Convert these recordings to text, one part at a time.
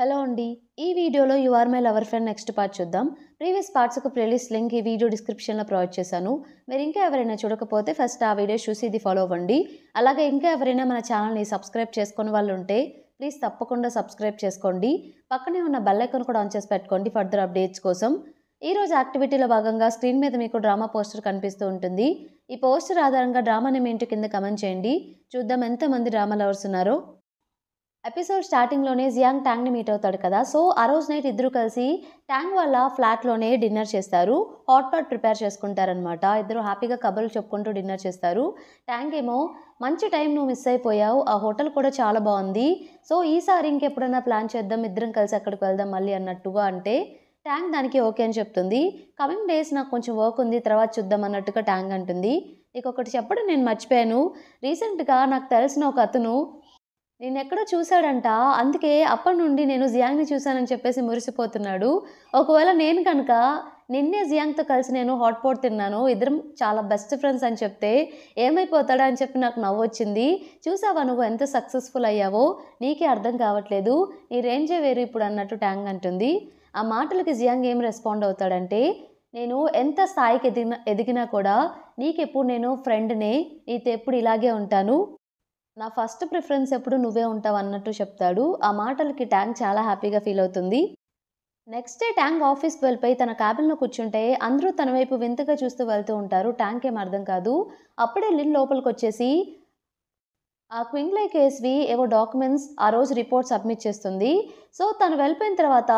hello అండి ఈ వీడియోలో you are my lover friend next part చూద్దాం ప్రీవియస్ పార్ట్స్ ఒక ప్లేలిస్ట్ లింక్ ఈ వీడియో డిస్క్రిప్షన్లో ప్రొవైడ్ చేశాను మీరు ఇంకా ఎవరైనా చూడకపోతే ఫస్ట్ ఆ వీడియో చూసి ఇది ఫాలో అవ్వండి అలాగే ఇంకా ఎవరైనా మన ఛానల్ని సబ్స్క్రైబ్ చేసుకునే వాళ్ళు ఉంటే ప్లీజ్ తప్పకుండా సబ్స్క్రైబ్ చేసుకోండి పక్కనే ఉన్న బెల్లైకన్ కూడా ఆన్ చేసి పెట్టుకోండి ఫర్దర్ అప్డేట్స్ కోసం ఈరోజు యాక్టివిటీలో భాగంగా స్క్రీన్ మీద మీకు డ్రామా పోస్టర్ కనిపిస్తూ ఉంటుంది ఈ పోస్టర్ ఆధారంగా డ్రామా నేమ్ ఏంటి కింద కమెంట్ చేయండి చూద్దాం ఎంతమంది డ్రామా లవర్స్ ఉన్నారో ఎపిసోడ్ స్టార్టింగ్లోనే జియాంగ్ ట్యాంగ్ని మీట్ అవుతాడు కదా సో ఆ రోజు నైట్ ఇద్దరు కలిసి ట్యాంగ్ వాళ్ళ ఫ్లాట్లోనే డిన్నర్ చేస్తారు హాట్ పాట్ ప్రిపేర్ చేసుకుంటారనమాట ఇద్దరు హ్యాపీగా కబుర్లు చెప్పుకుంటూ డిన్నర్ చేస్తారు ట్యాంగ్ ఏమో మంచి టైం నువ్వు మిస్ అయిపోయావు ఆ హోటల్ కూడా చాలా బాగుంది సో ఈసారి ఇంకెప్పుడైనా ప్లాన్ చేద్దాం ఇద్దరం కలిసి అక్కడికి వెళ్దాం మళ్ళీ అన్నట్టుగా అంటే ట్యాంగ్ దానికి ఓకే అని చెప్తుంది కమింగ్ డేస్ నాకు కొంచెం వర్క్ ఉంది తర్వాత చూద్దాం అన్నట్టుగా ట్యాంగ్ అంటుంది నీకు ఒకటి చెప్పడం నేను మర్చిపోయాను రీసెంట్గా నాకు తెలిసిన ఒక అతను ఎక్కడో చూశాడంట అందుకే అప్పటి నుండి నేను జియాంగ్ని చూశానని చెప్పేసి మురిసిపోతున్నాడు ఒకవేళ నేను కనుక నిన్నే జియాంగ్తో కలిసి నేను హాట్ పాట్ తిన్నాను ఇద్దరం చాలా బెస్ట్ ఫ్రెండ్స్ అని చెప్తే ఏమైపోతాడా అని చెప్పి నాకు నవ్వు వచ్చింది చూసావా నువ్వు ఎంత సక్సెస్ఫుల్ అయ్యావో నీకే అర్థం కావట్లేదు నీ రేంజే వేరు ఇప్పుడు అన్నట్టు ట్యాంగ్ అంటుంది ఆ మాటలకి జియాంగ్ ఏం రెస్పాండ్ అవుతాడంటే నేను ఎంత స్థాయికి ఎదిగిన ఎదిగినా కూడా నీకెప్పుడు నేను ఫ్రెండ్నే నీతో ఎప్పుడు ఇలాగే ఉంటాను నా ఫస్ట్ ప్రిఫరెన్స్ ఎప్పుడు నువ్వే ఉంటావు అన్నట్టు చెప్తాడు ఆ మాటలకి ట్యాంక్ చాలా హ్యాపీగా ఫీల్ అవుతుంది నెక్స్ట్ డే ట్యాంక్ ఆఫీస్కి వెళ్ళిపోయి తన క్యాబిన్లో కూర్చుంటే అందరూ తన వైపు వింతగా చూస్తూ వెళ్తూ ఉంటారు ట్యాంక్ ఏం అర్థం కాదు అప్పుడే లిన్ లోపలికి వచ్చేసి ఆ క్వింగ్లై కేస్వి ఏవో డాక్యుమెంట్స్ ఆ రోజు రిపోర్ట్ సబ్మిట్ చేస్తుంది సో తను వెళ్ళిపోయిన తర్వాత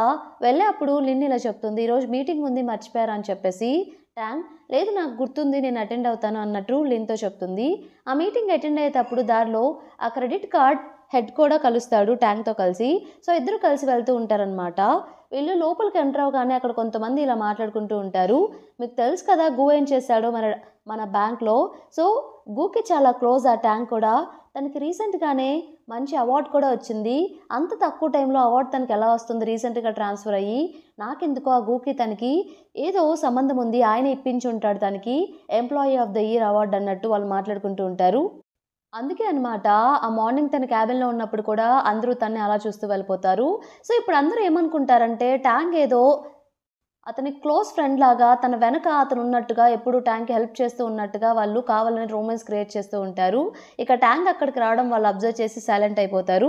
వెళ్ళే అప్పుడు లిన్ ఇలా చెప్తుంది ఈరోజు మీటింగ్ ఉంది మర్చిపోయారని అని చెప్పేసి ట్యాంగ్ లేదు నాకు గుర్తుంది నేను అటెండ్ అవుతాను అన్నట్టు లిన్తో చెప్తుంది ఆ మీటింగ్ అటెండ్ అయ్యేటప్పుడు దారిలో ఆ క్రెడిట్ కార్డ్ హెడ్ కూడా కలుస్తాడు ట్యాంక్తో కలిసి సో ఇద్దరు కలిసి వెళ్తూ ఉంటారనమాట వీళ్ళు లోపలికి ఎంటర్ అవగానే అక్కడ కొంతమంది ఇలా మాట్లాడుకుంటూ ఉంటారు మీకు తెలుసు కదా గో ఏం చేశాడో మన మన బ్యాంక్లో సో గూకి చాలా క్లోజ్ ఆ ట్యాంక్ కూడా తనకి రీసెంట్గానే మంచి అవార్డు కూడా వచ్చింది అంత తక్కువ టైంలో అవార్డు తనకి ఎలా వస్తుంది రీసెంట్గా ట్రాన్స్ఫర్ అయ్యి నాకెందుకో ఆ గూకి తనకి ఏదో సంబంధం ఉంది ఆయన ఇప్పించి ఉంటాడు తనకి employee of the year award అన్నట్టు వాళ్ళు మాట్లాడుకుంటూ ఉంటారు అందుకే అనమాట ఆ మార్నింగ్ తన క్యాబిన్లో ఉన్నప్పుడు కూడా అందరూ తన్ని అలా చూస్తూ వెళ్ళిపోతారు సో ఇప్పుడు అందరూ ఏమనుకుంటారంటే ట్యాంక్ ఏదో అతని క్లోజ్ ఫ్రెండ్ లాగా తన వెనక అతను ఉన్నట్టుగా ఎప్పుడు ట్యాంక్ హెల్ప్ చేస్తూ ఉన్నట్టుగా వాళ్ళు కావాలని రొమాన్స్ క్రియేట్ చేస్తూ ఉంటారు ఇక ట్యాంక్ అక్కడికి రావడం వాళ్ళు అబ్జర్వ్ చేసి సైలెంట్ అయిపోతారు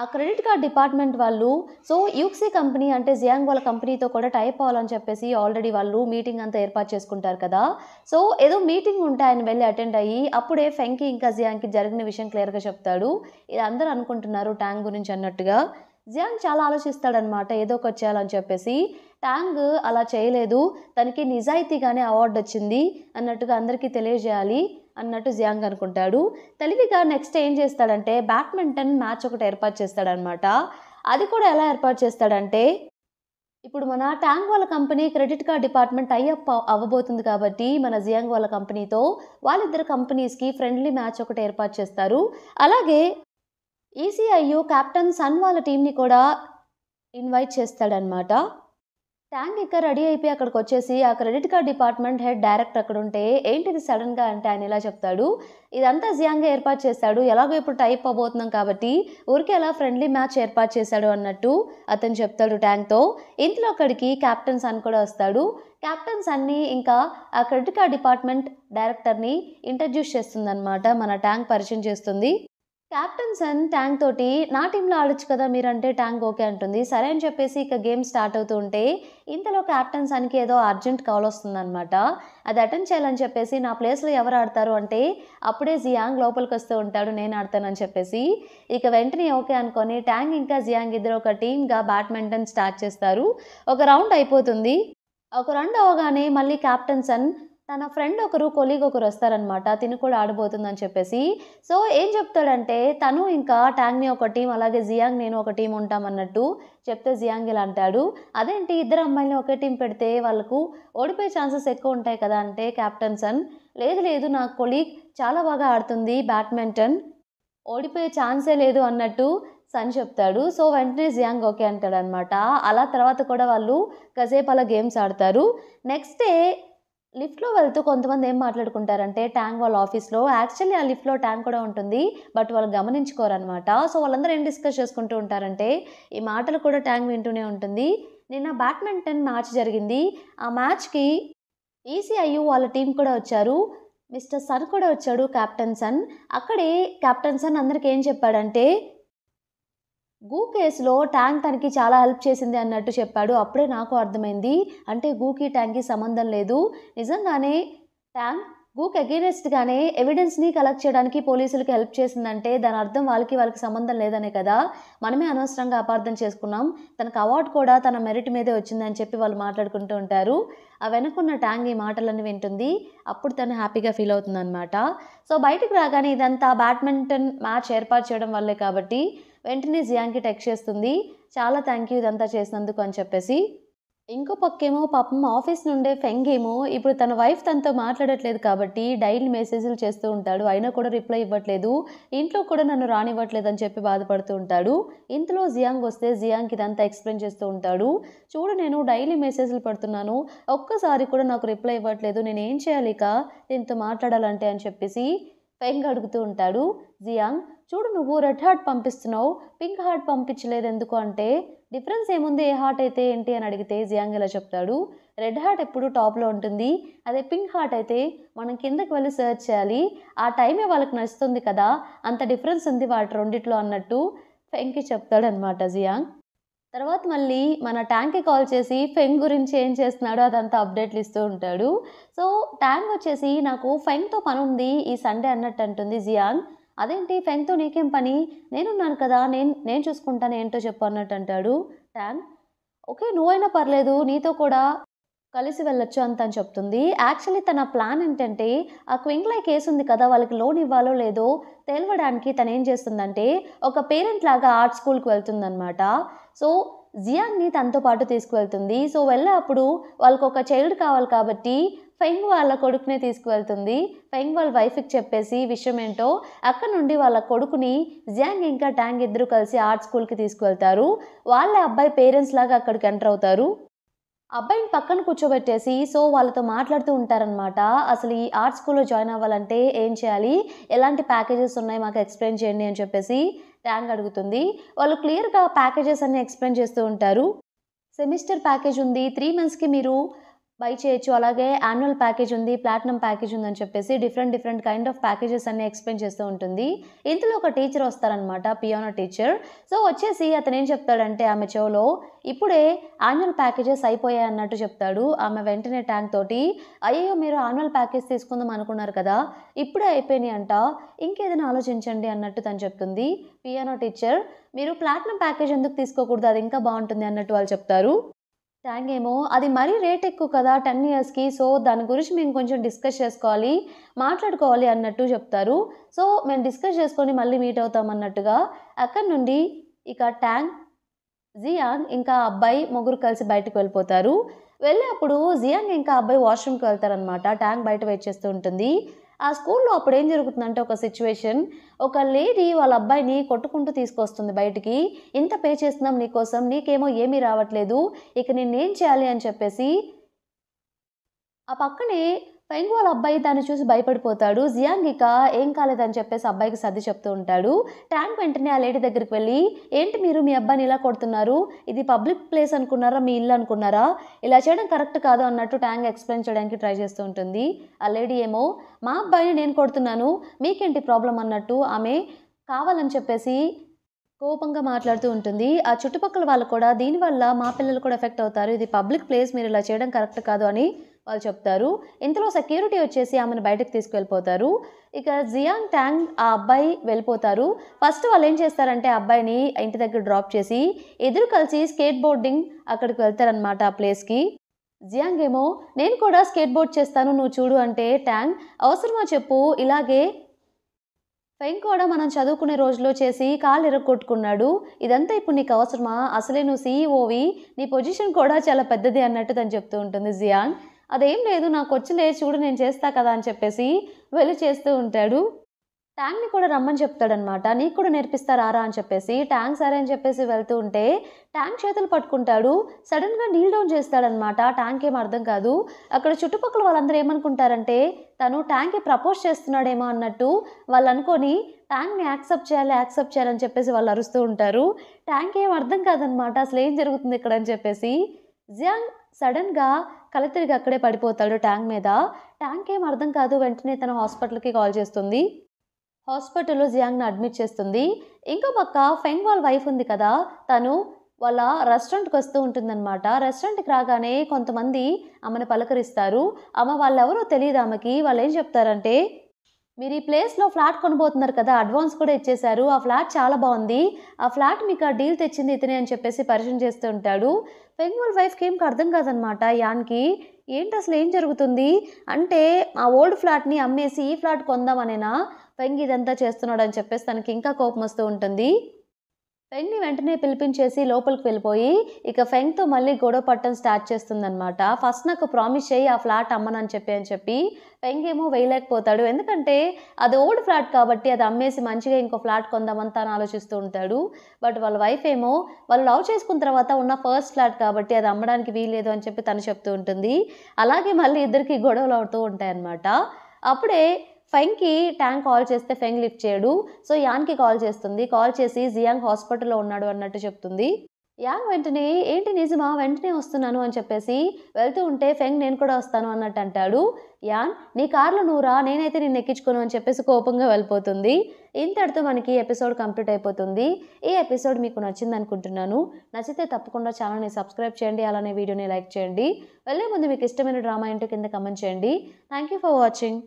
ఆ క్రెడిట్ కార్డ్ డిపార్ట్మెంట్ వాళ్ళు సో యూక్సీ కంపెనీ అంటే జియాంగ్ వాళ్ళ కంపెనీతో కూడా టైప్ అవ్వాలని చెప్పేసి ఆల్రెడీ వాళ్ళు మీటింగ్ అంతా ఏర్పాటు చేసుకుంటారు కదా సో ఏదో మీటింగ్ ఉంటే ఆయన వెళ్ళి అటెండ్ అయ్యి అప్పుడే ఫెంకి ఇంకా జియాంగ్కి జరిగిన విషయం క్లియర్గా చెప్తాడు ఇది అందరూ అనుకుంటున్నారు ట్యాంక్ గురించి అన్నట్టుగా జియాంగ్ చాలా ఆలోచిస్తాడనమాట ఏదో ఒకటి చేయాలని చెప్పేసి ట్యాంగ్ అలా చేయలేదు తనకి నిజాయితీగానే అవార్డు వచ్చింది అన్నట్టుగా అందరికీ తెలియజేయాలి అన్నట్టు జియాంగ్ అనుకుంటాడు తెలివిగా నెక్స్ట్ ఏం చేస్తాడంటే బ్యాడ్మింటన్ మ్యాచ్ ఒకటి ఏర్పాటు చేస్తాడనమాట అది కూడా ఎలా ఏర్పాటు చేస్తాడంటే ఇప్పుడు మన ట్యాంగ్ వాళ్ళ కంపెనీ క్రెడిట్ కార్డ్ డిపార్ట్మెంట్ అయ్యప్ అవ్వబోతుంది కాబట్టి మన జియాంగ్ వాళ్ళ కంపెనీతో వాళ్ళిద్దరు కంపెనీస్కి ఫ్రెండ్లీ మ్యాచ్ ఒకటి ఏర్పాటు చేస్తారు అలాగే ఈసీఐయు కెప్టెన్ సన్ వాళ్ళ టీంని కూడా ఇన్వైట్ చేస్తాడనమాట ట్యాంక్ ఇక్కడ రెడీ అయిపోయి అక్కడికి వచ్చేసి ఆ credit card department head director అక్కడ ఉంటే ఏంటిది సడన్గా అంటే ఆయన ఇలా చెప్తాడు ఇదంతా జియాంగా ఏర్పాటు చేశాడు ఎలాగో ఇప్పుడు టైప్ అవ్వబోతున్నాం కాబట్టి ఊరికే ఎలా ఫ్రెండ్లీ మ్యాచ్ ఏర్పాటు చేశాడు అన్నట్టు అతను చెప్తాడు ట్యాంక్తో ఇంతలో అక్కడికి క్యాప్టెన్ సన్ కూడా వస్తాడు క్యాప్టెన్ అన్ని ఇంకా ఆ క్రెడిట్ కార్డ్ డిపార్ట్మెంట్ డైరెక్టర్ని ఇంట్రడ్యూస్ చేస్తుందన్నమాట మన ట్యాంక్ పరిచయం చేస్తుంది క్యాప్టెన్ సన్ ట్యాంక్ తోటి నా టీంలో ఆడొచ్చు కదా మీరంటే ట్యాంక్ ఓకే అంటుంది సరే అని చెప్పేసి ఇక గేమ్ స్టార్ట్ ఉంటే ఇంతలో కెప్టెన్ సన్కి ఏదో అర్జెంట్ కాల్ అనమాట అది అటెండ్ చేయాలని చెప్పేసి నా ప్లేస్లో ఎవరు ఆడతారు అంటే అప్పుడే జియాంగ్ లోపలికి వస్తూ ఉంటాడు నేను ఆడతానని చెప్పేసి ఇక వెంటనే ఓకే అనుకొని ట్యాంక్ ఇంకా జియాంగ్ ఇద్దరు ఒక టీమ్గా బ్యాడ్మింటన్ స్టార్ట్ చేస్తారు ఒక రౌండ్ అయిపోతుంది ఒక రౌండ్ అవగానే మళ్ళీ క్యాప్టెన్ సన్ తన ఫ్రెండ్ ఒకరు కొలీగ్ ఒకరు వస్తారనమాట తిని కూడా ఆడబోతుందని చెప్పేసి సో ఏం చెప్తాడంటే తను ఇంకా ట్యాంగ్ని ఒక టీం అలాగే జియాంగ్ నేను ఒక టీం ఉంటామన్నట్టు చెప్తే జియాంగ్ ఇలా అంటాడు అదేంటి ఇద్దరు అమ్మాయిని ఒకే టీం పెడితే వాళ్ళకు ఓడిపోయే ఛాన్సెస్ ఎక్కువ ఉంటాయి కదా అంటే కెప్టెన్ సన్ లేదు లేదు నా కొలీగ్ చాలా బాగా ఆడుతుంది బ్యాడ్మింటన్ ఓడిపోయే ఛాన్సే లేదు అన్నట్టు సన్ చెప్తాడు సో వెంటనే జియాంగ్ ఓకే అంటాడనమాట అలా తర్వాత కూడా వాళ్ళు కసేపు అలా గేమ్స్ ఆడతారు నెక్స్ట్ డే లిఫ్ట్లో వెళ్తూ కొంతమంది ఏం మాట్లాడుకుంటారంటే ట్యాంక్ వాళ్ళ ఆఫీస్లో యాక్చువల్లీ ఆ లిఫ్ట్లో ట్యాంక్ కూడా ఉంటుంది బట్ వాళ్ళు గమనించుకోరనమాట సో వాళ్ళందరూ ఏం డిస్కస్ చేసుకుంటూ ఉంటారంటే ఈ మాటలు కూడా ట్యాంక్ వింటూనే ఉంటుంది నిన్న బ్యాడ్మింటన్ మ్యాచ్ జరిగింది ఆ మ్యాచ్కి ఈసీఐయు వాళ్ళ టీం కూడా వచ్చారు మిస్టర్ సన్ కూడా వచ్చాడు కెప్టెన్ సన్ అక్కడే క్యాప్టెన్ సన్ అందరికి ఏం చెప్పాడంటే గూ కేసులో ట్యాంక్ తనకి చాలా హెల్ప్ చేసింది అన్నట్టు చెప్పాడు అప్పుడే నాకు అర్థమైంది అంటే గూకి ట్యాంక్కి సంబంధం లేదు నిజంగానే ట్యాంక్ గూక్ అగేనెస్ట్గానే ఎవిడెన్స్ని కలెక్ట్ చేయడానికి పోలీసులకు హెల్ప్ చేసిందంటే దాని అర్థం వాళ్ళకి వాళ్ళకి సంబంధం లేదనే కదా మనమే అనవసరంగా అపార్థం చేసుకున్నాం తనకు అవార్డు కూడా తన మెరిట్ మీదే వచ్చిందని చెప్పి వాళ్ళు మాట్లాడుకుంటూ ఉంటారు ఆ వెనుకున్న ట్యాంగ్ ఈ మాటలన్నీ వింటుంది అప్పుడు తను హ్యాపీగా ఫీల్ అవుతుందన్నమాట సో బయటకు రాగానే ఇదంతా బ్యాడ్మింటన్ మ్యాచ్ ఏర్పాటు చేయడం వల్లే కాబట్టి వెంటనే జియాన్కి టెక్స్ట్ చేస్తుంది చాలా థ్యాంక్ యూ ఇదంతా చేసినందుకు అని చెప్పేసి ఇంకో పక్కేమో పాపం ఆఫీస్ నుండే ఫెంగ్ ఏమో ఇప్పుడు తన వైఫ్ తనతో మాట్లాడట్లేదు కాబట్టి డైలీ మెసేజ్లు చేస్తూ ఉంటాడు అయినా కూడా రిప్లై ఇవ్వట్లేదు ఇంట్లో కూడా నన్ను రానివ్వట్లేదు అని చెప్పి బాధపడుతూ ఉంటాడు ఇంతలో జియాంగ్ వస్తే జియాంగ్ ఇదంతా ఎక్స్ప్లెయిన్ చేస్తూ ఉంటాడు చూడు నేను డైలీ మెసేజ్లు పడుతున్నాను ఒక్కసారి కూడా నాకు రిప్లై ఇవ్వట్లేదు నేను ఏం చేయాలి ఇక దీంతో మాట్లాడాలంటే అని చెప్పేసి ఫ్లయింగ్ అడుగుతూ ఉంటాడు జియాంగ్ చూడు నువ్వు రెడ్ హార్ట్ పంపిస్తున్నావు పింక్ హార్ట్ పంపించలేదు ఎందుకు అంటే డిఫరెన్స్ ఏముంది ఏ హార్ట్ అయితే ఏంటి అని అడిగితే జియాంగ్ ఇలా చెప్తాడు రెడ్ హార్ట్ ఎప్పుడు టాప్లో ఉంటుంది అదే పింక్ హార్ట్ అయితే మనం కిందకి వెళ్ళి సర్చ్ చేయాలి ఆ టైమే వాళ్ళకి నచ్చుతుంది కదా అంత డిఫరెన్స్ ఉంది వాటి రెండిట్లో అన్నట్టు ఫెంకి చెప్తాడనమాట జియాంగ్ తర్వాత మళ్ళీ మన ట్యాంక్కి కాల్ చేసి ఫెంగ్ గురించి ఏం చేస్తున్నాడో అదంతా అప్డేట్లు ఇస్తూ ఉంటాడు సో ట్యాంక్ వచ్చేసి నాకు ఫెంగ్తో పని ఉంది ఈ సండే అన్నట్టు అంటుంది జియాన్ అదేంటి ఫెంగ్తో నీకేం పని నేనున్నాను కదా నేను నేను చూసుకుంటాను ఏంటో చెప్పు అన్నట్టు అంటాడు ట్యాంక్ ఓకే నువ్వైనా పర్లేదు నీతో కూడా కలిసి వెళ్ళొచ్చు అంత అని చెప్తుంది యాక్చువల్లీ తన ప్లాన్ ఏంటంటే ఆ క్వింగ్లై కేసు ఉంది కదా వాళ్ళకి లోన్ ఇవ్వాలో లేదో తెలవడానికి తను ఏం చేస్తుందంటే ఒక పేరెంట్ లాగా ఆర్ట్ స్కూల్కి వెళ్తుందనమాట సో జియాంగ్ని తనతో పాటు తీసుకువెళ్తుంది సో వెళ్ళేటప్పుడు వాళ్ళకు ఒక చైల్డ్ కావాలి కాబట్టి ఫెంగ్ వాళ్ళ కొడుకునే తీసుకువెళ్తుంది ఫెంగ్ వాళ్ళ వైఫ్కి చెప్పేసి విషయం ఏంటో అక్కడ నుండి వాళ్ళ కొడుకుని జియాంగ్ ఇంకా ట్యాంగ్ ఇద్దరు కలిసి ఆర్ట్ స్కూల్కి తీసుకువెళ్తారు వాళ్ళ అబ్బాయి పేరెంట్స్ లాగా అక్కడికి ఎంటర్ అవుతారు అబ్బాయిని పక్కన కూర్చోబెట్టేసి సో వాళ్ళతో మాట్లాడుతూ ఉంటారనమాట అసలు ఈ ఆర్ట్ స్కూల్లో జాయిన్ అవ్వాలంటే ఏం చేయాలి ఎలాంటి ప్యాకేజెస్ ఉన్నాయి మాకు ఎక్స్ప్లెయిన్ చేయండి అని చెప్పేసి ట్యాంక్ అడుగుతుంది వాళ్ళు క్లియర్గా ప్యాకేజెస్ అన్ని ఎక్స్ప్లెయిన్ చేస్తూ ఉంటారు సెమిస్టర్ ప్యాకేజ్ ఉంది త్రీ మంత్స్కి మీరు బై చేయొచ్చు అలాగే యాన్యువల్ ప్యాకేజ్ ఉంది ప్లాటినం ప్యాకేజ్ ఉందని చెప్పేసి different different kind of packages అన్ని ఎక్స్ప్లెయిన్ చేస్తూ ఉంటుంది ఇందులో ఒక టీచర్ వస్తారనమాట పియానో టీచర్ సో వచ్చేసి అతను ఏం చెప్తాడంటే ఆమె చెవులో ఇప్పుడే యాన్యువల్ ప్యాకేజెస్ అయిపోయాయి అన్నట్టు చెప్తాడు ఆమె వెంటనే ట్యాంక్ తోటి అయ్యో మీరు యాన్యువల్ ప్యాకేజ్ తీసుకుందాం అనుకున్నారు కదా ఇప్పుడే అయిపోయినాయి అంట ఇంకేదైనా ఆలోచించండి అన్నట్టు తను చెప్తుంది పియానో టీచర్ మీరు ప్లాటినం ప్యాకేజ్ ఎందుకు తీసుకోకూడదు అది ఇంకా బాగుంటుంది అన్నట్టు వాళ్ళు చెప్తారు ట్యాంక్ ఏమో అది మరీ రేట్ ఎక్కువ కదా టెన్ ఇయర్స్కి సో దాని గురించి మేము కొంచెం డిస్కస్ చేసుకోవాలి మాట్లాడుకోవాలి అన్నట్టు చెప్తారు సో మేము డిస్కస్ చేసుకొని మళ్ళీ మీట్ అవుతాం అన్నట్టుగా అక్కడ నుండి ఇక ట్యాంక్ జియాంగ్ ఇంకా అబ్బాయి ముగ్గురు కలిసి బయటకు వెళ్ళిపోతారు అప్పుడు జియాంగ్ ఇంకా అబ్బాయి వాష్రూమ్కి వెళ్తారనమాట ట్యాంక్ బయట వెయిట్ చేస్తూ ఉంటుంది ఆ స్కూల్లో అప్పుడు ఏం జరుగుతుందంటే ఒక సిచ్యువేషన్ ఒక లేడీ వాళ్ళ అబ్బాయిని కొట్టుకుంటూ తీసుకొస్తుంది బయటికి ఇంత పే చేస్తున్నాం నీకోసం నీకేమో ఏమీ రావట్లేదు ఇక నేనేం చేయాలి అని చెప్పేసి ఆ పక్కనే పైన వాళ్ళ అబ్బాయి దాన్ని చూసి భయపడిపోతాడు జియాంగ్ ఇక ఏం కాలేదని చెప్పేసి అబ్బాయికి సర్ది చెప్తూ ఉంటాడు ట్యాంక్ వెంటనే ఆ లేడీ దగ్గరికి వెళ్ళి ఏంటి మీరు మీ అబ్బాయిని ఇలా కొడుతున్నారు ఇది పబ్లిక్ ప్లేస్ అనుకున్నారా మీ ఇల్లు అనుకున్నారా ఇలా చేయడం కరెక్ట్ కాదు అన్నట్టు ట్యాంక్ ఎక్స్ప్లెయిన్ చేయడానికి ట్రై చేస్తూ ఉంటుంది ఆ లేడీ ఏమో మా అబ్బాయిని నేను కొడుతున్నాను మీకేంటి ప్రాబ్లం అన్నట్టు ఆమె కావాలని చెప్పేసి కోపంగా మాట్లాడుతూ ఉంటుంది ఆ చుట్టుపక్కల వాళ్ళు కూడా దీనివల్ల మా పిల్లలు కూడా ఎఫెక్ట్ అవుతారు ఇది పబ్లిక్ ప్లేస్ మీరు ఇలా చేయడం కరెక్ట్ కాదు అని వాళ్ళు చెప్తారు ఇంతలో సెక్యూరిటీ వచ్చేసి ఆమెను బయటకు తీసుకువెళ్ళిపోతారు ఇక జియాంగ్ ట్యాంగ్ ఆ అబ్బాయి వెళ్ళిపోతారు ఫస్ట్ వాళ్ళు ఏం చేస్తారంటే ఆ అబ్బాయిని ఇంటి దగ్గర డ్రాప్ చేసి ఎదురు కలిసి స్కేట్ బోర్డింగ్ అక్కడికి వెళ్తారనమాట ఆ ప్లేస్కి జియాంగ్ ఏమో నేను కూడా స్కేట్ బోర్డ్ చేస్తాను నువ్వు చూడు అంటే ట్యాంగ్ అవసరమా చెప్పు ఇలాగే ఫెంగ్ కూడా మనం చదువుకునే రోజుల్లో చేసి కాలు ఇరగొట్టుకున్నాడు ఇదంతా ఇప్పుడు నీకు అవసరమా అసలే నువ్వు సీఈఓవి e నీ పొజిషన్ కూడా చాలా పెద్దది అన్నట్టు తను చెప్తూ ఉంటుంది జియాంగ్ అదేం లేదు నాకు వచ్చి లేచి చూడు నేను చేస్తా కదా అని చెప్పేసి వెళ్ళి చేస్తూ ఉంటాడు ట్యాంక్ని కూడా రమ్మని చెప్తాడనమాట నీకు కూడా నేర్పిస్తారా అని చెప్పేసి ట్యాంక్ సరే అని చెప్పేసి వెళ్తూ ఉంటే ట్యాంక్ చేతులు పట్టుకుంటాడు సడన్గా నీల్ డౌన్ చేస్తాడనమాట ట్యాంక్ ఏం అర్థం కాదు అక్కడ చుట్టుపక్కల వాళ్ళందరూ ఏమనుకుంటారంటే తను ట్యాంక్కి ప్రపోజ్ చేస్తున్నాడేమో అన్నట్టు వాళ్ళు అనుకొని ట్యాంక్ని యాక్సెప్ట్ చేయాలి యాక్సెప్ట్ చేయాలని చెప్పేసి వాళ్ళు అరుస్తూ ఉంటారు ట్యాంక్ ఏం అర్థం కాదనమాట అసలు ఏం జరుగుతుంది ఇక్కడ అని చెప్పేసి జియాంగ్ సడన్గా కళ్ళ తిరిగి అక్కడే పడిపోతాడు ట్యాంక్ మీద ట్యాంక్ ఏం అర్థం కాదు వెంటనే తన హాస్పిటల్కి కాల్ చేస్తుంది హాస్పిటల్లో జియాంగ్ను అడ్మిట్ చేస్తుంది ఇంకో పక్క ఫెంగ్ వాళ్ళ వైఫ్ ఉంది కదా తను వాళ్ళ రెస్టారెంట్కి వస్తూ ఉంటుందన్నమాట రెస్టారెంట్కి రాగానే కొంతమంది ఆమెను పలకరిస్తారు ఆమె వాళ్ళు ఎవరో తెలియదు ఆమెకి వాళ్ళు ఏం చెప్తారంటే మీరు ఈ ప్లేస్లో ఫ్లాట్ కొనబోతున్నారు కదా అడ్వాన్స్ కూడా ఇచ్చేశారు ఆ ఫ్లాట్ చాలా బాగుంది ఆ ఫ్లాట్ మీకు ఆ డీల్ తెచ్చింది ఇతనే అని చెప్పేసి పరిచయం చేస్తూ ఉంటాడు పెంగుల్ వైఫ్కి ఏం అర్థం కాదనమాట యాన్కి ఏంటి అసలు ఏం జరుగుతుంది అంటే ఆ ఓల్డ్ ఫ్లాట్ని అమ్మేసి ఈ ఫ్లాట్ కొందామనేనా పెంగి ఇదంతా చేస్తున్నాడు అని చెప్పేసి తనకి ఇంకా కోపం వస్తూ ఉంటుంది ఫెంగ్ని వెంటనే పిలిపించేసి లోపలికి వెళ్ళిపోయి ఇక ఫెంగ్తో మళ్ళీ గొడవ పట్టడం స్టార్ట్ చేస్తుందనమాట ఫస్ట్ నాకు ప్రామిస్ చేయి ఆ ఫ్లాట్ అమ్మనని చెప్పి అని చెప్పి ఫెంగ్ ఏమో వేయలేకపోతాడు ఎందుకంటే అది ఓల్డ్ ఫ్లాట్ కాబట్టి అది అమ్మేసి మంచిగా ఇంకో ఫ్లాట్ కొందామంతా అని ఆలోచిస్తూ ఉంటాడు బట్ వాళ్ళ వైఫ్ ఏమో వాళ్ళు లవ్ చేసుకున్న తర్వాత ఉన్న ఫస్ట్ ఫ్లాట్ కాబట్టి అది అమ్మడానికి వీలేదు అని చెప్పి తను చెప్తూ ఉంటుంది అలాగే మళ్ళీ ఇద్దరికి గొడవలు అవుతూ ఉంటాయన్నమాట అప్పుడే ఫెంగ్కి ట్యాంక్ కాల్ చేస్తే ఫెంగ్ లిఫ్ట్ చేయడు సో యాన్కి కాల్ చేస్తుంది కాల్ చేసి జియాంగ్ హాస్పిటల్లో ఉన్నాడు అన్నట్టు చెప్తుంది యాంగ్ వెంటనే ఏంటి నిజమా వెంటనే వస్తున్నాను అని చెప్పేసి వెళ్తూ ఉంటే ఫెంగ్ నేను కూడా వస్తాను అన్నట్టు అంటాడు యాన్ నీ కార్లో నూరా నేనైతే నిన్ను ఎక్కించుకోను అని చెప్పేసి కోపంగా వెళ్ళిపోతుంది ఇంతటితో మనకి ఎపిసోడ్ కంప్లీట్ అయిపోతుంది ఈ ఎపిసోడ్ మీకు నచ్చింది అనుకుంటున్నాను నచ్చితే తప్పకుండా ఛానల్ని సబ్స్క్రైబ్ చేయండి అలానే వీడియోని లైక్ చేయండి వెళ్ళే ముందు మీకు ఇష్టమైన డ్రామా ఏంటో కింద కమెంట్ చేయండి థ్యాంక్ యూ ఫర్ వాచింగ్